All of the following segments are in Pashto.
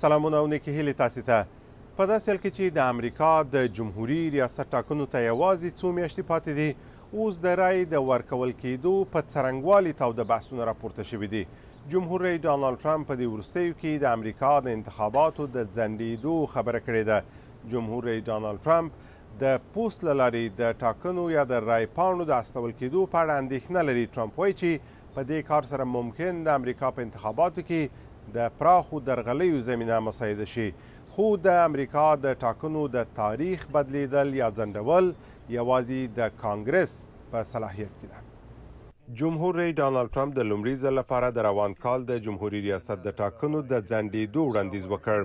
سلامونه او نیکې هیلې تاسې ته په داسې حال کې چې د امریکا د جمهوري ریاست ټاکنو ته یوازې څو میاشتې پاتې دي اوس د رای د ورکول کېدو په څرنګوالي تاوده بحثونه راپورته شوي دي جمهور رئیس ډانالډ ټرمپ په دې وروستیو کې د امریکا د انتخاباتو د ځنډېدو خبره کړې ده جمهور رئیس ډانالډ ټرمپ د پوست له لارې د ټاکنو یا د رای پاڼو د استول کېدو په اړه اندېښنه لري ټرمپ وایي چې په دې کار سره ممکن د امریکا په انتخاباتو کې د پراخو درغلیو زمینه مساعده شي خو د امریکا د ټاکنو د تاریخ بدلیدل یا ځنډول یوازې د کانګرس په صلاحیت کې ده جمهور رئیس ډانلډ ټرمپ د لومړي ځل لپاره د روان کال د جمهوریت ریاست د ټاکنو د ځنډېدو وړاندیز وکړ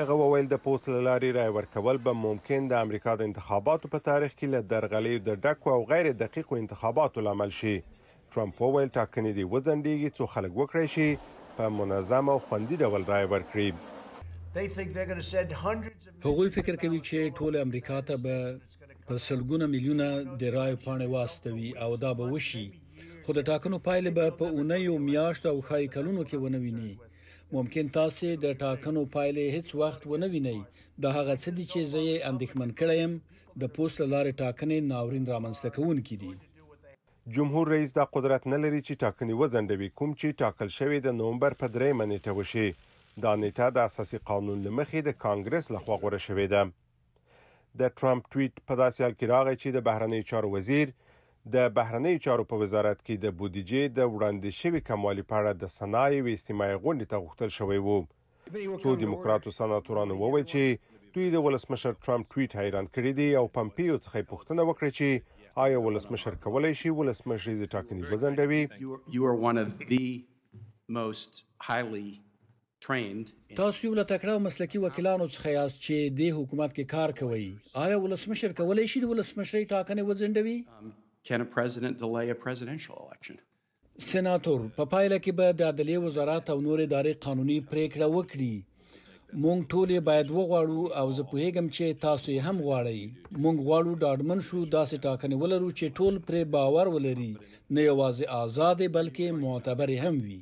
هغه وویل د پوسټ لارې رای ورکول به ممکن د امریکا د انتخاباتو په تاریخ کې له درغلې د ډکو او غیر دقیقو انتخاباتو لامل شي ټرمپ وویل ټاکنې دی وځنډېږي چې خلک وکړي شي په منظم او خوندي ډول رای ورکړي هغوی فکر کوي چې ټول امریکا ته به په سلګونه میلیونه د رای پاڼې واستوي او دا به وشي خو د ټاکنو پایلې به په اونۍ او میاشت او خای کلونو کې ونویني ممکن تاسو د ټاکنو پایلې هیڅ وخت ونوینئ د هغه څه دي چې زه یې اندېښمن کړم د پوسټ لارې ټاکنې ناورین رامنځته کوونکې دي جمهور رئیس دا قدرت نه لري چې ټاکنې وځنډوي کوم چې ټاکل شوی د نومبر په 3 منېټه وشي دا نیټه د اساسي قانون لمخې د کانګرس لخوا غوړه شوې ده د ټرمپ ټویټ په داسې حال کې راغی چې د بهرنی چارو وزیر د بهرنی چارو په وزارت کې د بودیجې د وړاندې شوی کموالي په اړه د صنایع او اجتماعي غونډې ته غوښتل شوی وو څو دیموکراتو سناتورانو وویل چې دوی د ولسمشر ټرمپ ټویټ حیران کړی دی او پمپیو څخه پوښتنه وکړه چې آیا ولسمشر کولای شي ولسمشری د ټاکنې وزندوي یو ار ون اف دی موست هایلی تاسو یو له تکړه مسلکي وکیلانو څخه یاست چې د حکومت کې کار کوي آیا ولسمشر کولای شي د ولسمشری ټاکنې وزندوي um, can a president delay a presidential election سناتور په پایله کې به د عدلیه وزارت او نور ادارې قانوني پریکړه وکړي مونږ ټول باید وغواړو او زه پوهیږم چې تاسو هم غواړئ مونږ غواړو ډاډمن شو داسې ټاکنې ولرو چې ټول پرې باور ولري نه یوازې آزاد بلکې معتبر هم وي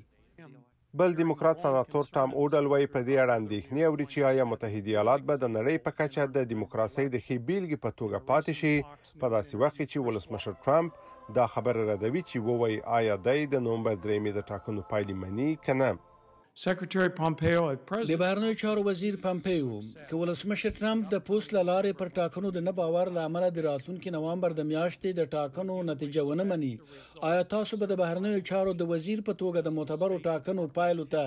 بل دیموکرات سناتور ټام اوډل وای په دې اړه اندېښنې اوري چې آیا متحده ایالات به د نړۍ په کچه د دیموکراسۍ د خې بیلګې په توګه پاتې شي په داسې وخت کې چې ولسمشر ټرمپ دا خبره ردوي چې ووایي آیا دای د نومبر 3 د ټاکنو پایلې مني کنه د بهرنیو چارو وزیر پمپیو که ولسمشر ترامپ د پوسټ لارې پر ټاکنو د نه باور لامل د راتلونکي نوامبر د میاشتې د ټاکنو نتیجه ونه مني آیا تاسو به د بهرنیو چارو د وزیر په توګه د معتبرو ټاکنو پایلو ته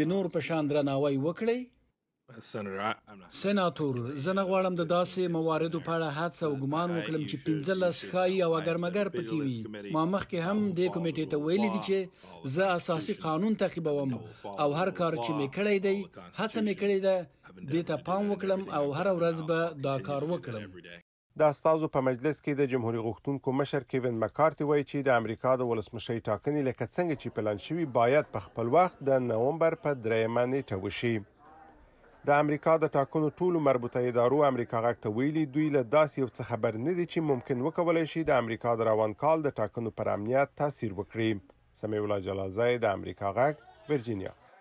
د نور په شان درناوی وکړئ سناتور زه نه غواړم د داسې مواردو په اړه حادثه او ګمان وکړم چې 15 ښایي او اگرمګر پکې وي ما مخکې هم د کمیټې ته ویلي دي چې زه اساسي قانون تعقیبوم او هر کار چې مې کړی دی هڅه مې کړې ده دې ته پام وکړم او هر ورځ به دا کار وکړم د استادو په مجلس کې د جمهور غوښتونکو مشر کیون مکارتي وایي چې د امریکا د ولسمشي ټاکنې لکه څنګه چې پلان شوی باید په خپل وخت د نوومبر په درېیمه نیټه وشي د امریکا د ټاکنو ټولو مربوطه ادارو امریکا غږ ته ویلي دوی له داسې یو څه خبر نه دي چې ممکن وکولای شي د امریکا د روان کال د ټاکنو پر امنیت تاثیر وکړي سمې ولا جلال زید د امریکا غږ ورجینیا